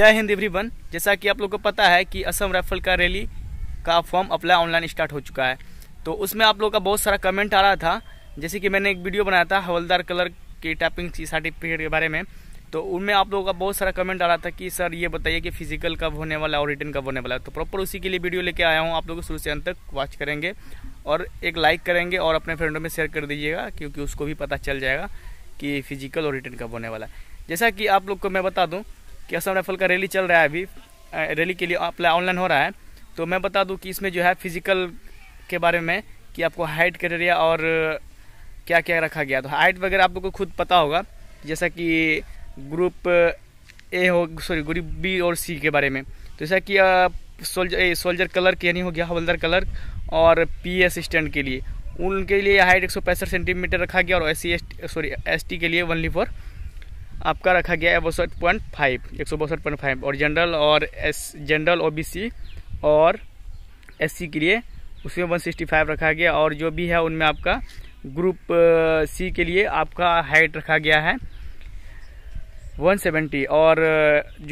जय हिंद एवरीवन जैसा कि आप लोग को पता है कि असम राइफल का रैली का फॉर्म अप्लाई ऑनलाइन स्टार्ट हो चुका है तो उसमें आप लोगों का बहुत सारा कमेंट आ रहा था जैसे कि मैंने एक वीडियो बनाया था हवलदार कलर की टैपिंग सर्टिफिकेट के बारे में तो उनमें आप लोगों का बहुत सारा कमेंट आ रहा था कि सर ये बताइए कि फिजिकल कब होने वाला और रिटर्न कब होने वाला है तो प्रॉपर उसी के लिए वीडियो लेके आया हूँ आप लोग शुरू से अंत तक वॉच करेंगे और एक लाइक करेंगे और अपने फ्रेंडों में शेयर कर दीजिएगा क्योंकि उसको भी पता चल जाएगा कि फिजिकल और रिटर्न कब होने वाला है जैसा कि आप लोग को मैं बता दूँ कि असम राइफल का रैली चल रहा है अभी रैली के लिए अप्लाई ऑनलाइन हो रहा है तो मैं बता दूं कि इसमें जो है फिजिकल के बारे में कि आपको हाइट क्राइटेरिया और क्या क्या रखा गया तो हाइट वगैरह आप लोग को खुद पता होगा जैसा कि ग्रुप ए हो सॉरी ग्रुप बी और सी के बारे में तो जैसा कि सोल्जर सोल्जर कलर के यानी हो गया हवलदार कलर और पी एस स्टैंड के लिए उनके लिए हाइट एक सेंटीमीटर रखा गया और एस सी सॉरी एस के लिए वनली फॉर आपका रखा गया है बासठ पॉइंट फाइव एक सौ बासठ पॉइंट फाइव और जनरल और एस जनरल ओ और एससी के लिए उसमें वन सिक्सटी फाइव रखा गया और जो भी है उनमें आपका ग्रुप सी के लिए आपका हाइट रखा गया है वन सेवेंटी और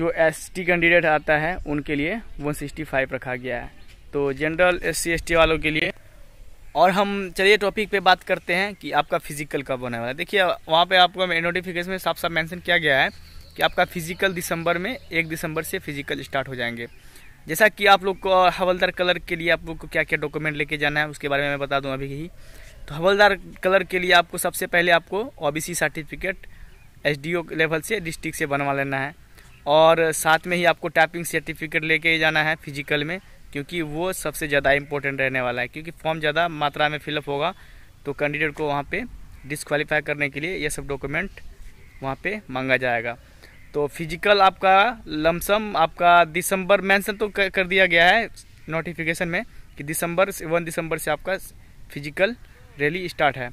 जो एस टी कैंडिडेट आता है उनके लिए वन सिक्सटी फाइव रखा गया है तो जनरल एस सी वालों के लिए और हम चलिए टॉपिक पे बात करते हैं कि आपका फिजिकल कब होने वाला है देखिए वहाँ पे आपको नोटिफिकेशन में साफ साफ मेंशन किया गया है कि आपका फिजिकल दिसंबर में एक दिसंबर से फिजिकल स्टार्ट हो जाएंगे जैसा कि आप लोग को हवलदार कलर के लिए आप लोग को क्या क्या डॉक्यूमेंट लेके जाना है उसके बारे में मैं बता दूँ अभी ही तो हवलदार कलर के लिए आपको सबसे पहले आपको ओ सर्टिफिकेट एस लेवल से डिस्ट्रिक्ट से बनवा लेना है और साथ में ही आपको टैपिंग सर्टिफिकेट लेके जाना है फिजिकल में क्योंकि वो सबसे ज़्यादा इम्पोर्टेंट रहने वाला है क्योंकि फॉर्म ज़्यादा मात्रा में फिलअप होगा तो कैंडिडेट को वहाँ पर डिसक्वालीफाई करने के लिए ये सब डॉक्यूमेंट वहाँ पर मांगा जाएगा तो फिजिकल आपका लमसम आपका दिसंबर मैंसन तो कर दिया गया है नोटिफिकेशन में कि दिसंबर वन दिसंबर से आपका फिजिकल रैली स्टार्ट है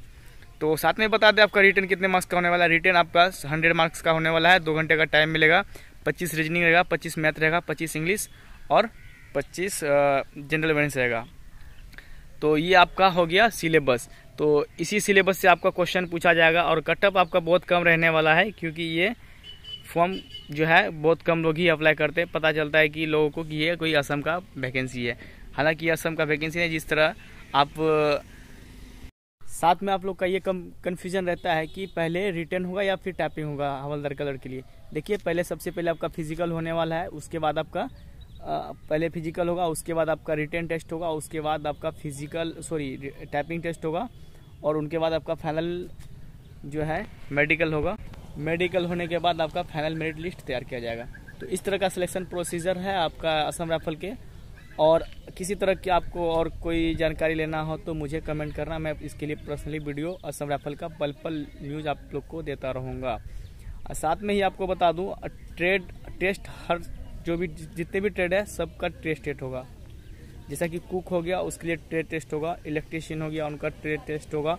तो साथ में बता दें आपका रिटर्न कितने मार्क्स का होने वाला है रिटर्न आपका हंड्रेड मार्क्स का होने वाला है दो घंटे का टाइम मिलेगा पच्चीस रीजनिंग रहेगा पच्चीस मैथ रहेगा पच्चीस इंग्लिश और पच्चीस जनरल अवेयरनेस रहेगा तो ये आपका हो गया सिलेबस तो इसी सिलेबस से आपका क्वेश्चन पूछा जाएगा और कटअप आपका बहुत कम रहने वाला है क्योंकि ये फॉर्म जो है बहुत कम लोग ही अप्लाई करते हैं पता चलता है कि लोगों को कि ये कोई असम का वैकेंसी है हालांकि असम का वैकेंसी है जिस तरह आप साथ में आप लोग का ये कम कन्फ्यूजन रहता है कि पहले रिटर्न होगा या फिर टाइपिंग होगा हवलदार कलर के लिए देखिए पहले सबसे पहले आपका फिजिकल होने वाला है उसके बाद आपका पहले फिजिकल होगा उसके बाद आपका रिटर्न टेस्ट होगा उसके बाद आपका फिजिकल सॉरी टाइपिंग टेस्ट होगा और उनके बाद आपका फाइनल जो है मेडिकल होगा मेडिकल होने के बाद आपका फाइनल मेरिट लिस्ट तैयार किया जाएगा तो इस तरह का सिलेक्शन प्रोसीजर है आपका असम राइफल के और किसी तरह की आपको और कोई जानकारी लेना हो तो मुझे कमेंट करना मैं इसके लिए पर्सनली वीडियो असम राइफल का पल पल न्यूज़ आप लोग को देता रहूँगा साथ में ही आपको बता दूँ ट्रेड टेस्ट हर जो भी जितने भी ट्रेड है सबका ट्रेड टेस्ट होगा जैसा कि कुक हो गया उसके लिए ट्रेड टेस्ट होगा इलेक्ट्रिशियन हो गया उनका ट्रेड टेस्ट होगा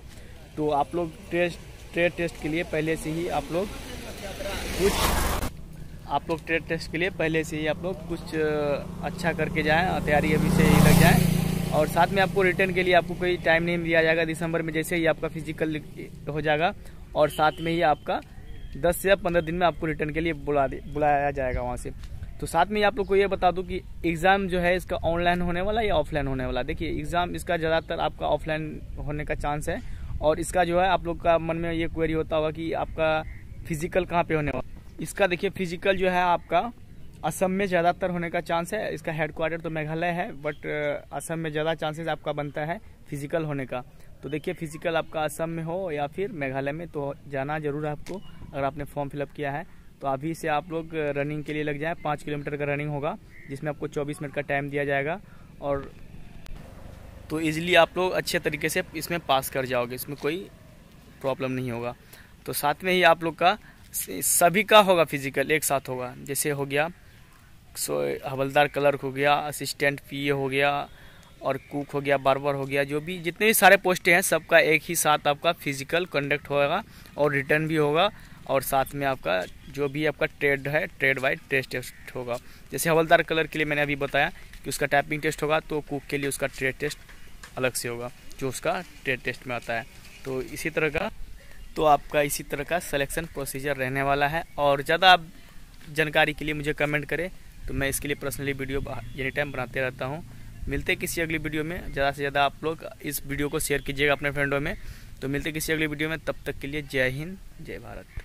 तो आप लोग ट्रेड ट्रेड टेस्ट के लिए पहले से ही आप लोग कुछ आप लोग ट्रेड टेस्ट के लिए पहले से ही आप लोग कुछ अच्छा करके जाएँ तैयारी अभी से ही लग जाए और साथ में आपको रिटर्न के लिए आपको कोई टाइम नहीं दिया जाएगा दिसंबर में जैसे ही आपका फिजिकल हो जाएगा और साथ में ही आपका 10 से 15 दिन में आपको रिटर्न के लिए बुला बुलाया जाएगा वहाँ से तो साथ में आप लोग को ये बता दूं कि एग्ज़ाम जो है इसका ऑनलाइन होने वाला या ऑफलाइन होने वाला देखिए एग्ज़ाम इसका ज़्यादातर आपका ऑफलाइन होने का चांस है और इसका जो है आप लोग का मन में ये क्वेरी होता होगा कि आपका फिजिकल कहाँ पे होने वाला इसका देखिए फिजिकल जो है आपका असम में ज़्यादातर होने का चांस है इसका हेडक्वार्टर तो मेघालय है बट असम में ज़्यादा चांसेस आपका बनता है फिजिकल होने का तो देखिए फिजिकल आपका असम में हो या फिर मेघालय में तो जाना ज़रूर है आपको अगर आपने फॉर्म फिलअप किया है तो अभी से आप लोग रनिंग के लिए लग जाएँ पाँच किलोमीटर का रनिंग होगा जिसमें आपको चौबीस मिनट का टाइम दिया जाएगा और तो ईज़िली आप लोग अच्छे तरीके से इसमें पास कर जाओगे इसमें कोई प्रॉब्लम नहीं होगा तो साथ में ही आप लोग का सभी का होगा फिजिकल एक साथ होगा जैसे हो गया सो हवलदार क्लर्क हो गया असिस्टेंट पी हो गया और कुक हो गया बारबर हो गया जो भी जितने भी सारे पोस्टें हैं सबका एक ही साथ आपका फिजिकल कंडक्ट होगा और रिटर्न भी होगा और साथ में आपका जो भी आपका ट्रेड है ट्रेड वाइज टेस्ट टेस्ट होगा जैसे हवलदार कलर के लिए मैंने अभी बताया कि उसका टाइपिंग टेस्ट होगा तो कुक के लिए उसका ट्रेड टेस्ट अलग से होगा जो उसका ट्रेड टेस्ट में आता है तो इसी तरह का तो आपका इसी तरह का सिलेक्शन प्रोसीजर रहने वाला है और ज़्यादा आप जानकारी के लिए मुझे कमेंट करें तो मैं इसके लिए पर्सनली वीडियो एनी टाइम बनाते रहता हूँ मिलते किसी अगली वीडियो में ज़्यादा से ज़्यादा आप लोग इस वीडियो को शेयर कीजिएगा अपने फ्रेंडों में तो मिलते किसी अगली वीडियो में तब तक के लिए जय हिंद जय भारत